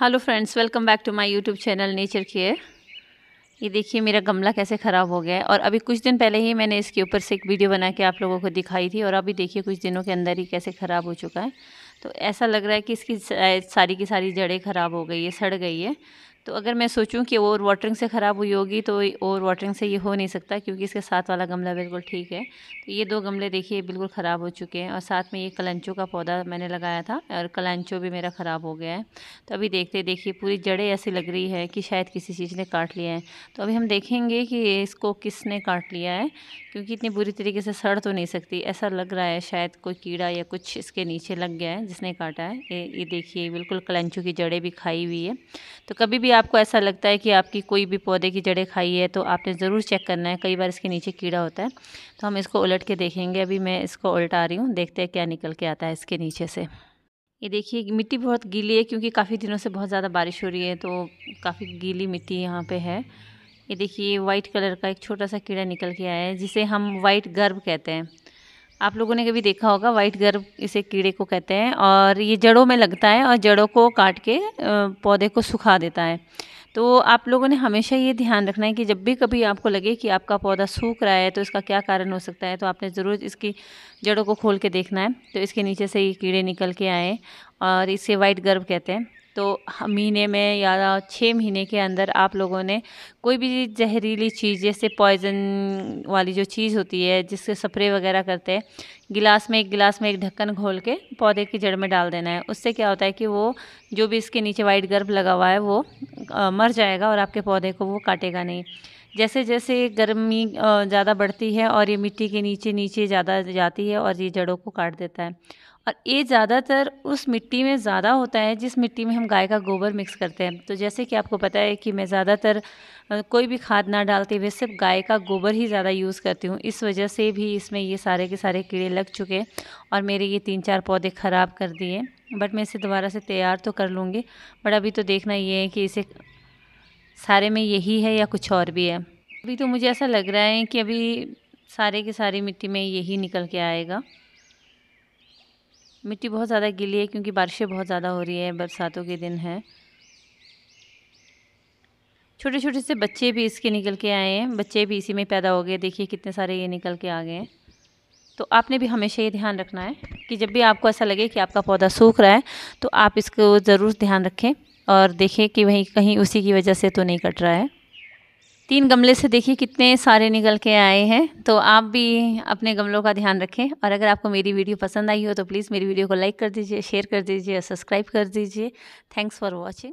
hello friends welcome back to my YouTube channel nature care ये देखिए मेरा गमला कैसे ख़राब हो गया है और अभी कुछ दिन पहले ही मैंने इसके ऊपर से एक वीडियो बना के आप लोगों को दिखाई थी और अभी देखिए कुछ दिनों के अंदर ही कैसे ख़राब हो चुका है तो ऐसा लग रहा है कि इसकी सारी की सारी जड़ें ख़राब हो गई है सड़ गई है तो अगर मैं सोचूं कि ओवर वाटरिंग से ख़राब हुई होगी तो ओवर वाटरिंग से ये हो नहीं सकता क्योंकि इसके साथ वाला गमला बिल्कुल ठीक है तो ये दो गमले देखिए बिल्कुल ख़राब हो चुके हैं और साथ में ये कलंचो का पौधा मैंने लगाया था और कलंचो भी मेरा ख़राब हो गया है तो अभी देखते देखिए पूरी जड़ें ऐसी लग रही है कि शायद किसी चीज़ ने काट लिया है तो अभी हम देखेंगे कि इसको किसने काट लिया है क्योंकि इतनी बुरी तरीके से सड़ तो नहीं सकती ऐसा लग रहा है शायद कोई कीड़ा या कुछ इसके नीचे लग गया है जिसने काटा है ये देखिए बिल्कुल कलंचो की जड़ें भी खाई हुई है तो कभी भी आपको ऐसा लगता है कि आपकी कोई भी पौधे की जड़ें खाई है तो आपने ज़रूर चेक करना है कई बार इसके नीचे कीड़ा होता है तो हम इसको उलट के देखेंगे अभी मैं इसको उलटा रही हूँ देखते हैं क्या निकल के आता है इसके नीचे से ये देखिए मिट्टी बहुत गीली है क्योंकि काफ़ी दिनों से बहुत ज़्यादा बारिश हो रही है तो काफ़ी गीली मिट्टी यहाँ पर है ये देखिए वाइट कलर का एक छोटा सा कीड़ा निकल के आया है जिसे हम वाइट गर्भ कहते हैं आप लोगों ने कभी देखा होगा वाइट गर्भ इसे कीड़े को कहते हैं और ये जड़ों में लगता है और जड़ों को काट के पौधे को सुखा देता है तो आप लोगों ने हमेशा ये ध्यान रखना है कि जब भी कभी आपको लगे कि आपका पौधा सूख रहा है तो इसका क्या कारण हो सकता है तो आपने ज़रूर इसकी जड़ों को खोल के देखना है तो इसके नीचे से ये कीड़े निकल के आए और इसे वाइट गर्भ कहते हैं तो महीने में या छः महीने के अंदर आप लोगों ने कोई भी जहरीली चीज़ जैसे पॉइजन वाली जो चीज़ होती है जिससे स्प्रे वगैरह करते हैं गिलास में एक गिलास में एक ढक्कन घोल के पौधे की जड़ में डाल देना है उससे क्या होता है कि वो जो भी इसके नीचे वाइट गर्भ लगा हुआ है वो मर जाएगा और आपके पौधे को वो काटेगा नहीं जैसे जैसे गर्मी ज़्यादा बढ़ती है और ये मिट्टी के नीचे नीचे ज़्यादा जाती है और ये जड़ों को काट देता है और ये ज़्यादातर उस मिट्टी में ज़्यादा होता है जिस मिट्टी में हम गाय का गोबर मिक्स करते हैं तो जैसे कि आपको पता है कि मैं ज़्यादातर कोई भी खाद ना डालते हुए सिर्फ गाय का गोबर ही ज़्यादा यूज़ करती हूँ इस वजह से भी इसमें ये सारे के सारे कीड़े लग चुके और मेरे ये तीन चार पौधे ख़राब कर दिए बट मैं इसे दोबारा से तैयार तो कर लूँगी बट अभी तो देखना ये है कि इसे सारे में यही है या कुछ और भी है अभी तो मुझे ऐसा लग रहा है कि अभी सारे की सारी मिट्टी में यही निकल के आएगा मिट्टी बहुत ज़्यादा गीली है क्योंकि बारिशें बहुत ज़्यादा हो रही है बरसातों के दिन हैं छोटे छोटे से बच्चे भी इसके निकल के आए हैं बच्चे भी इसी में पैदा हो गए देखिए कितने सारे ये निकल के आ गए हैं तो आपने भी हमेशा ये ध्यान रखना है कि जब भी आपको ऐसा लगे कि आपका पौधा सूख रहा है तो आप इसको ज़रूर ध्यान रखें और देखें कि वहीं कहीं उसी की वजह से तो नहीं कट रहा है तीन गमले से देखिए कितने सारे निकल के आए हैं तो आप भी अपने गमलों का ध्यान रखें और अगर आपको मेरी वीडियो पसंद आई हो तो प्लीज़ मेरी वीडियो को लाइक कर दीजिए शेयर कर दीजिए सब्सक्राइब कर दीजिए थैंक्स फॉर वॉचिंग